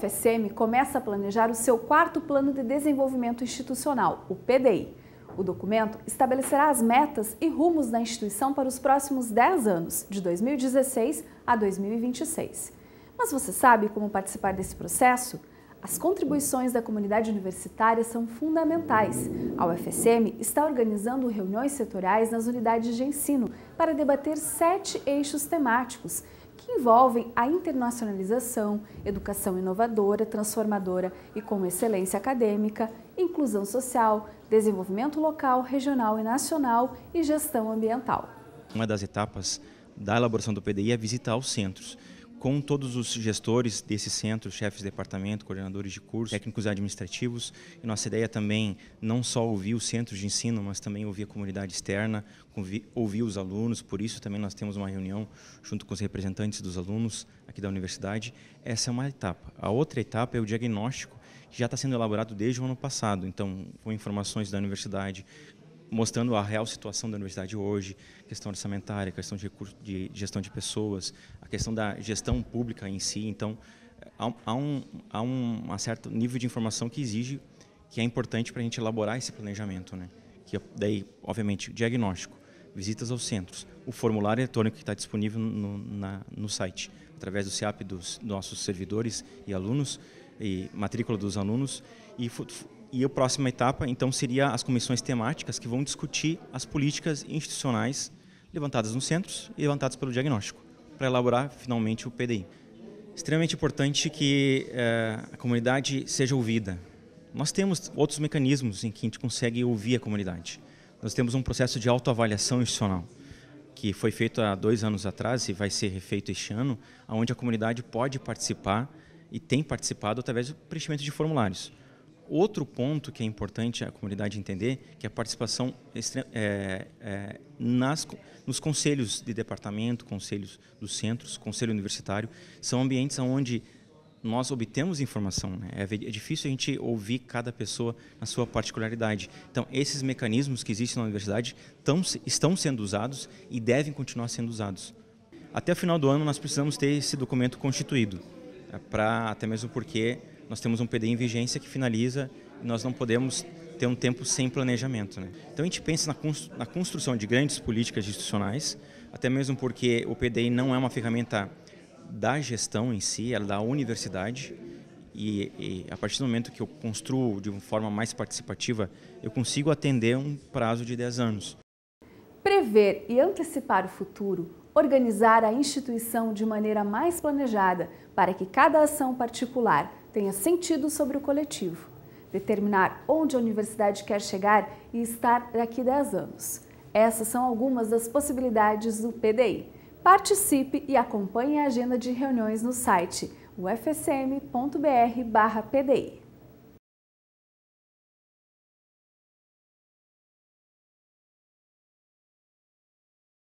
UFSM começa a planejar o seu quarto Plano de Desenvolvimento Institucional, o PDI. O documento estabelecerá as metas e rumos da instituição para os próximos 10 anos, de 2016 a 2026. Mas você sabe como participar desse processo? As contribuições da comunidade universitária são fundamentais. A UFSM está organizando reuniões setoriais nas unidades de ensino para debater sete eixos temáticos que envolvem a internacionalização, educação inovadora, transformadora e com excelência acadêmica, inclusão social, desenvolvimento local, regional e nacional e gestão ambiental. Uma das etapas da elaboração do PDI é visitar os centros com todos os gestores desse centro, chefes de departamento, coordenadores de curso, técnicos administrativos. E nossa ideia também não só ouvir os centros de ensino, mas também ouvir a comunidade externa, ouvir os alunos. Por isso também nós temos uma reunião junto com os representantes dos alunos aqui da universidade. Essa é uma etapa. A outra etapa é o diagnóstico, que já está sendo elaborado desde o ano passado. Então, com informações da universidade, mostrando a real situação da universidade hoje, questão orçamentária, questão de, recurso, de gestão de pessoas, a questão da gestão pública em si. Então, há, um, há um, um certo nível de informação que exige, que é importante para a gente elaborar esse planejamento. Né? Que é, daí, obviamente, diagnóstico, visitas aos centros, o formulário eletrônico que está disponível no, na, no site, através do CIAP dos nossos servidores e alunos, e matrícula dos alunos, e e a próxima etapa, então, seria as comissões temáticas que vão discutir as políticas institucionais levantadas nos centros e levantadas pelo diagnóstico, para elaborar finalmente o PDI. Extremamente importante que eh, a comunidade seja ouvida. Nós temos outros mecanismos em que a gente consegue ouvir a comunidade. Nós temos um processo de autoavaliação institucional, que foi feito há dois anos atrás e vai ser refeito este ano, onde a comunidade pode participar e tem participado através do preenchimento de formulários. Outro ponto que é importante a comunidade entender que é a participação é, é, nas, nos conselhos de departamento, conselhos dos centros, conselho universitário, são ambientes onde nós obtemos informação. Né? É, é, difícil a gente ouvir cada pessoa na sua particularidade. Então, esses mecanismos que existem na universidade tão, estão sendo usados e devem continuar sendo usados. Até o final do ano, nós precisamos ter esse documento constituído, é, para até mesmo porque nós temos um PD em vigência que finaliza e nós não podemos ter um tempo sem planejamento. Né? Então a gente pensa na construção de grandes políticas institucionais, até mesmo porque o PDI não é uma ferramenta da gestão em si, ela é da universidade. E, e, a partir do momento que eu construo de uma forma mais participativa, eu consigo atender um prazo de 10 anos. Prever e antecipar o futuro, organizar a instituição de maneira mais planejada, para que cada ação particular tenha sentido sobre o coletivo, determinar onde a universidade quer chegar e estar daqui 10 anos. Essas são algumas das possibilidades do PDI. Participe e acompanhe a agenda de reuniões no site ufsm.br/pdi.